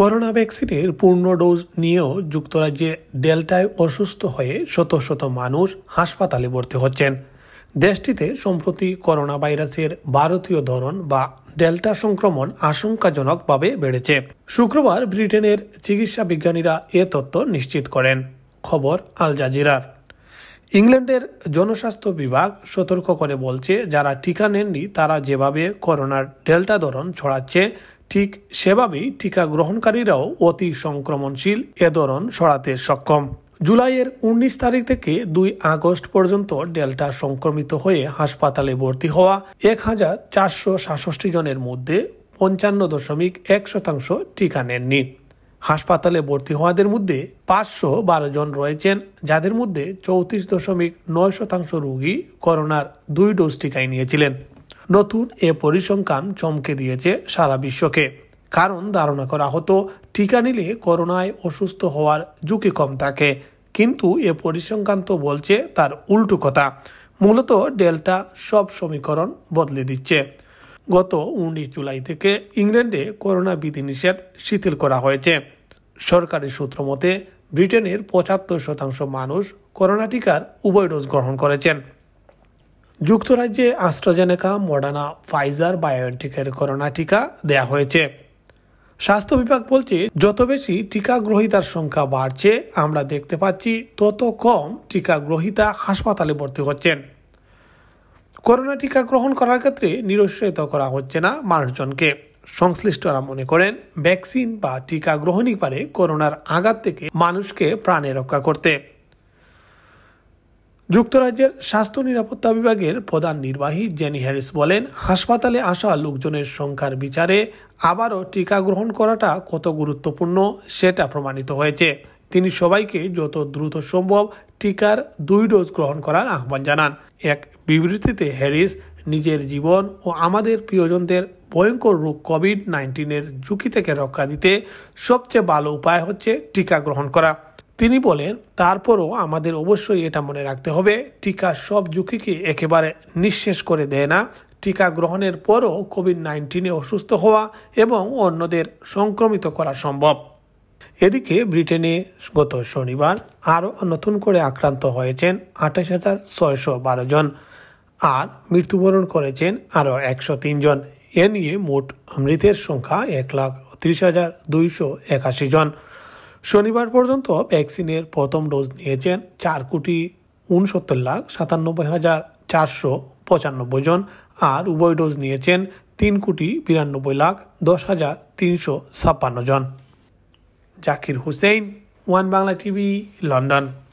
corona ভ্যাকসিনের পূর্ণ dose নিয়েও যুক্তরাজ্যে ডেল্টায় অসুস্থ হয়ে শত শত মানুষ হাসপাতালে ভর্তি হচ্ছেন দেশটিতে সম্প্রতি করোনা ভাইরাসের ভারতীয় ধরন বা ডেল্টা সংক্রমণ আশঙ্কাজনকভাবে বেড়েছে শুক্রবার ব্রিটেনের চিকিৎসা বিজ্ঞানীরা এ তথ্য নিশ্চিত করেন খবর আল জাজিরার ইংল্যান্ডের জনস্বাস্থ্য বিভাগ সতর্ক করে বলছে যারা টিকা নেননি তারা যেভাবে করোনার ডেল্টা ধরন ছড়াচ্ছে ঠিক সেভাবেই টিকা গ্রহণকারীরাও অতি সংক্রমণশীল এ ধরন সরাতে সক্ষম জুলাইয়ের উনিশ তারিখ থেকে দুই আগস্ট পর্যন্ত ডেল্টা সংক্রমিত হয়ে হাসপাতালে ভর্তি হওয়া এক হাজার চারশো সাতষট্টি জনের মধ্যে পঞ্চান্ন দশমিক এক শতাংশ টিকা নেননি হাসপাতালে ভর্তি হওয়াদের মধ্যে পাঁচশো বারো জন রয়েছেন যাদের মধ্যে চৌত্রিশ দশমিক নয় শতাংশ রোগী করোনার দুই ডোজ টিকাই নিয়েছিলেন নতুন এ পরিসংখ্যান চমকে দিয়েছে সারা বিশ্বকে কারণ ধারণা করা হতো টিকা নিলে করোনায় অসুস্থ হওয়ার ঝুঁকি কম থাকে কিন্তু এ পরিসংখ্যান তো বলছে তার উল্টো কথা মূলত ডেল্টা সব সমীকরণ বদলে দিচ্ছে গত উনিশ জুলাই থেকে ইংল্যান্ডে করোনা বিধিনিষেধ শিথিল করা হয়েছে সরকারি সূত্র মতে ব্রিটেনের পঁচাত্তর শতাংশ মানুষ করোনা টিকার উভয় ডোজ গ্রহণ করেছেন যুক্তরাজ্যে আস্ট্রাজেনেকা মডার্না ফাইজার বায়োএনটেকের করোনা টিকা দেয়া হয়েছে স্বাস্থ্য বিভাগ বলছে যত বেশি টিকা গ্রহীতার সংখ্যা বাড়ছে আমরা দেখতে পাচ্ছি তত কম টিকা গ্রহীতা হাসপাতালে ভর্তি হচ্ছেন করোনা টিকা গ্রহণ করার ক্ষেত্রে নিরুৎসাহিত করা হচ্ছে না মানুষজনকে সংশ্লিষ্টরা মনে করেন ভ্যাকসিন বা টিকা গ্রহণই পারে করোনার আঘাত থেকে মানুষকে প্রাণে রক্ষা করতে যুক্তরাজ্যের স্বাস্থ্য নিরাপত্তা বিভাগের প্রধান নির্বাহী জেনি হ্যারিস বলেন হাসপাতালে আসা লোকজনের সংখ্যার বিচারে আবারও টিকা গ্রহণ করাটা কত গুরুত্বপূর্ণ সেটা প্রমাণিত হয়েছে তিনি সবাইকে যত দ্রুত সম্ভব টিকার দুই ডোজ গ্রহণ করার আহ্বান জানান এক বিবৃতিতে হ্যারিস নিজের জীবন ও আমাদের প্রিয়জনদের ভয়ঙ্কর রোগ কোভিড নাইন্টিনের ঝুঁকি থেকে রক্ষা দিতে সবচেয়ে ভালো উপায় হচ্ছে টিকা গ্রহণ করা তিনি বলেন তারপরও আমাদের অবশ্যই এটা মনে রাখতে হবে টিকা সব ঝুঁকিকে একেবারে নিঃশেষ করে দেয় না টিকা গ্রহণের পরও কোভিড নাইন্টিনে অসুস্থ হওয়া এবং অন্যদের সংক্রমিত করা সম্ভব এদিকে ব্রিটেনে গত শনিবার আরও নতুন করে আক্রান্ত হয়েছেন আঠাশ হাজার ছয়শো বারো জন আর মৃত্যুবরণ করেছেন আরও একশো জন এ নিয়ে মোট মৃতের সংখ্যা এক লাখ ত্রিশ হাজার দুইশো একাশি জন শনিবার পর্যন্ত ভ্যাকসিনের প্রথম ডোজ নিয়েছেন চার কোটি উনসত্তর লাখ সাতানব্বই হাজার চারশো পঁচানব্বই জন আর উভয় ডোজ নিয়েছেন তিন কোটি বিরানব্বই লাখ দশ হাজার তিনশো ছাপ্পান্ন জন Zakir Hussain one Bangla TV London